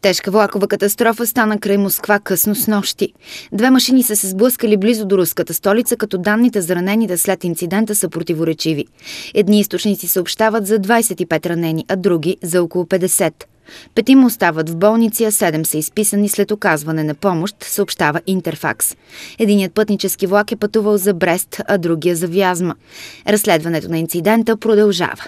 Тежка влакова катастрофа стана край Москва късно с нощи. Две машини са се сблъскали близо до руската столица, като данните за ранените след инцидента са противоречиви. Едни източници съобщават за 25 ранени, а други за около 50. Петима остават в болници, а седем са изписани след оказване на помощ, съобщава Интерфакс. Единият пътнически влак е пътувал за Брест, а другия за Вязма. Разследването на инцидента продължава.